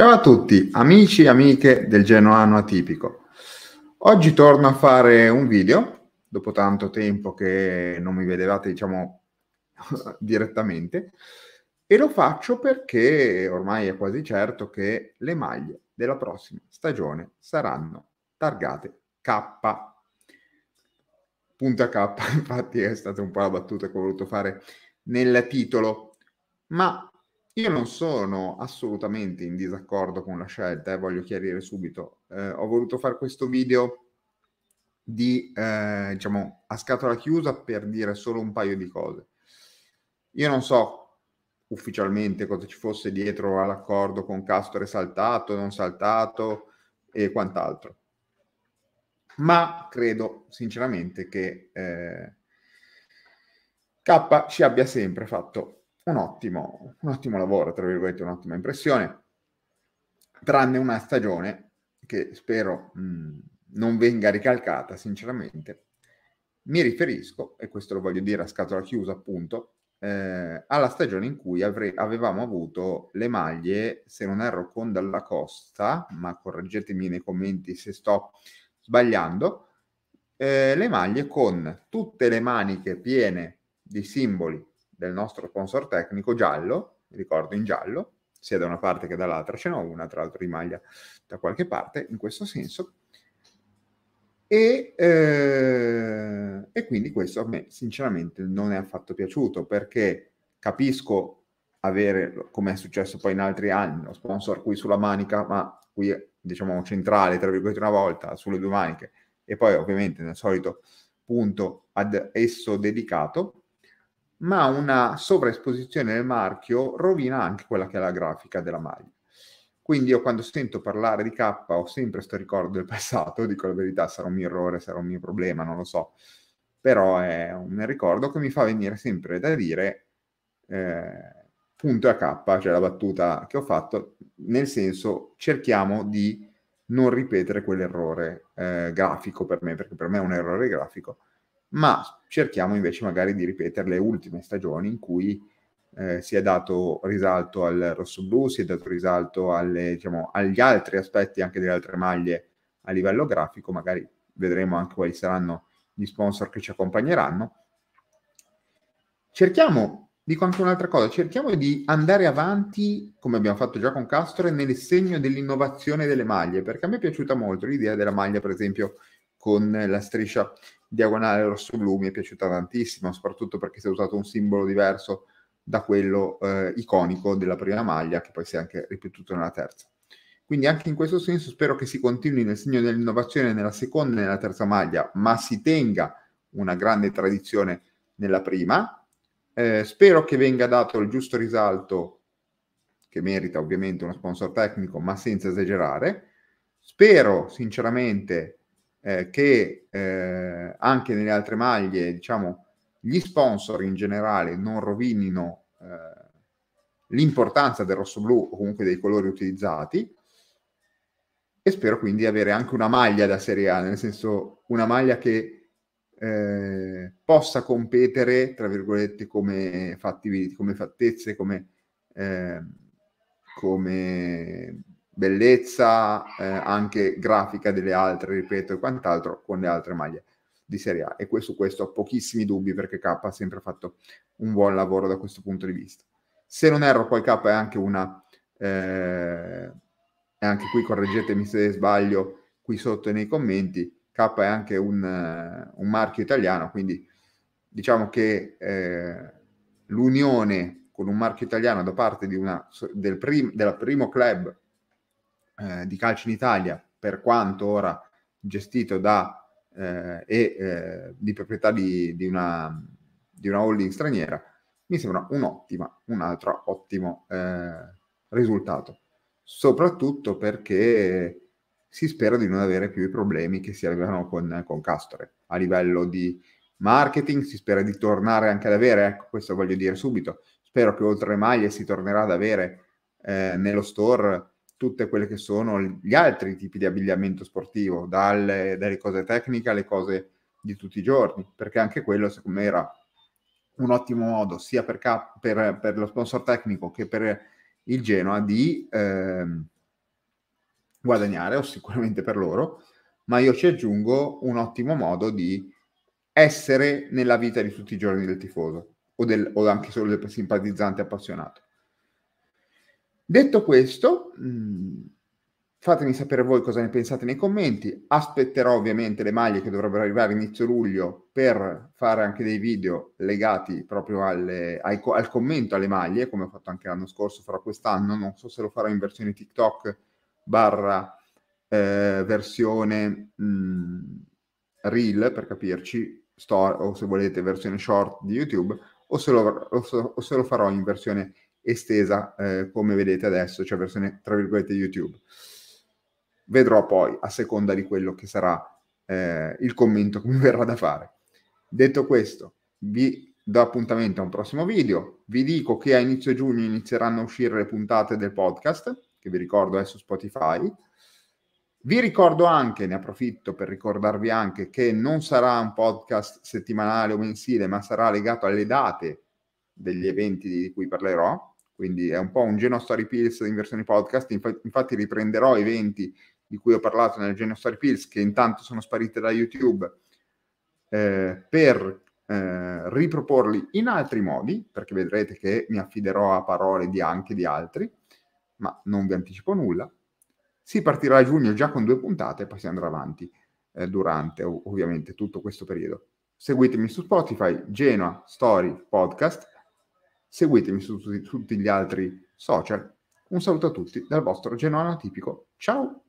Ciao a tutti, amici e amiche del Genoano Atipico. Oggi torno a fare un video, dopo tanto tempo che non mi vedevate, diciamo, direttamente, e lo faccio perché ormai è quasi certo che le maglie della prossima stagione saranno targate K. Punta K, infatti è stata un po' la battuta che ho voluto fare nel titolo, ma io non sono assolutamente in disaccordo con la scelta, e eh, voglio chiarire subito. Eh, ho voluto fare questo video di, eh, diciamo, a scatola chiusa per dire solo un paio di cose. Io non so ufficialmente cosa ci fosse dietro all'accordo con Castore saltato, non saltato e quant'altro. Ma credo sinceramente che eh, K ci abbia sempre fatto un ottimo, un ottimo lavoro, tra virgolette, un'ottima impressione, tranne una stagione che spero mh, mm, non venga ricalcata, sinceramente. Mi riferisco, e questo lo voglio dire a scatola chiusa appunto, eh, alla stagione in cui avrei, avevamo avuto le maglie, se non erro, con Dalla Costa, ma correggetemi nei commenti se sto sbagliando, eh, le maglie con tutte le maniche piene di simboli del nostro sponsor tecnico giallo, ricordo in giallo, sia da una parte che dall'altra, ce n'ho una tra l'altro di maglia da qualche parte, in questo senso, e, eh, e, quindi questo a me sinceramente non è affatto piaciuto perché capisco avere, come è successo poi in altri anni, lo sponsor qui sulla manica, ma qui diciamo centrale, tra virgolette una volta, sulle due maniche e poi ovviamente nel solito punto ad esso dedicato, ma una sovraesposizione del marchio rovina anche quella che è la grafica della maglia. Quindi io quando sento parlare di K ho sempre questo ricordo del passato, dico la verità, sarà un mio errore, sarà un mio problema, non lo so. Però è un ricordo che mi fa venire sempre da dire eh, punto a K, cioè la battuta che ho fatto, nel senso cerchiamo di non ripetere quell'errore eh, grafico per me, perché per me è un errore grafico, ma cerchiamo invece magari di ripetere le ultime stagioni in cui eh, si è dato risalto al rosso blu, si è dato risalto alle, diciamo, agli altri aspetti anche delle altre maglie a livello grafico, magari vedremo anche quali saranno gli sponsor che ci accompagneranno. Cerchiamo, dico anche un'altra cosa, cerchiamo di andare avanti, come abbiamo fatto già con Castore, nel segno dell'innovazione delle maglie, perché a me è piaciuta molto l'idea della maglia, per esempio, con la striscia diagonale rosso-blu mi è piaciuta tantissimo, soprattutto perché si è usato un simbolo diverso da quello eh, iconico della prima maglia, che poi si è anche ripetuto nella terza. Quindi anche in questo senso spero che si continui nel segno dell'innovazione nella seconda e nella terza maglia, ma si tenga una grande tradizione nella prima. Eh, spero che venga dato il giusto risalto, che merita ovviamente uno sponsor tecnico, ma senza esagerare. Spero sinceramente eh, che eh, anche nelle altre maglie, diciamo, gli sponsor in generale non rovinino eh, l'importanza del rosso-blu o comunque dei colori utilizzati e spero quindi di avere anche una maglia da Serie A, nel senso una maglia che eh, possa competere, tra virgolette, come, fatti, come fattezze, come, eh, come bellezza, eh, anche grafica delle altre, ripeto, e quant'altro con le altre maglie di Serie A. E questo, questo ho pochissimi dubbi perché K ha sempre fatto un buon lavoro da questo punto di vista. Se non erro, poi K è anche una... Eh, e anche qui correggetemi se sbaglio qui sotto nei commenti, K è anche un, un marchio italiano, quindi diciamo che eh, l'unione con un marchio italiano da parte di una, del, prim, del primo club eh, di calcio in Italia, per quanto ora gestito da eh, e eh, di proprietà di, di, una, di, una, holding straniera, mi sembra un'ottima, un altro ottimo eh, risultato. Soprattutto perché si spera di non avere più i problemi che si avevano con, con Castore a livello di marketing, si spera di tornare anche ad avere, ecco questo voglio dire subito, spero che oltre maglie si tornerà ad avere eh, nello store tutte quelle che sono gli altri tipi di abbigliamento sportivo, dalle, dalle cose tecniche alle cose di tutti i giorni, perché anche quello secondo me era un ottimo modo sia per, cap- per, per lo sponsor tecnico che per il Genoa di ehm, guadagnare, o sicuramente per loro, ma io ci aggiungo un ottimo modo di essere nella vita di tutti i giorni del tifoso o, del, o anche solo del simpatizzante appassionato. Detto questo, mm, fatemi sapere voi cosa ne pensate nei commenti. Aspetterò ovviamente le maglie che dovrebbero arrivare inizio luglio per fare anche dei video legati proprio alle, ai, al commento alle maglie, come ho fatto anche l'anno scorso, farò quest'anno. Non so se lo farò in versione TikTok barra eh, versione mh, mm, reel per capirci, store, o se volete versione short di YouTube, o se lo, o se, o se lo farò in versione estesa eh, come vedete adesso, cioè versione tra virgolette YouTube. Vedrò poi a seconda di quello che sarà eh, il commento che mi verrà da fare. Detto questo, vi do appuntamento a un prossimo video. Vi dico che a inizio giugno inizieranno a uscire le puntate del podcast, che vi ricordo è su Spotify. Vi ricordo anche, ne approfitto per ricordarvi anche, che non sarà un podcast settimanale o mensile, ma sarà legato alle date degli eventi di cui parlerò quindi è un po' un Geno Story Pills in versione podcast, Inf- infatti riprenderò eventi di cui ho parlato nel Geno Story Pills che intanto sono sparite da YouTube eh, per eh, riproporli in altri modi, perché vedrete che mi affiderò a parole di anche di altri, ma non vi anticipo nulla. Si partirà a giugno già con due puntate e poi si andrà avanti eh, durante ov- ovviamente tutto questo periodo. Seguitemi su Spotify, Genoa Story Podcast Seguitemi su, tutti gli altri social. Un saluto a tutti dal vostro Genoano Atipico. Ciao!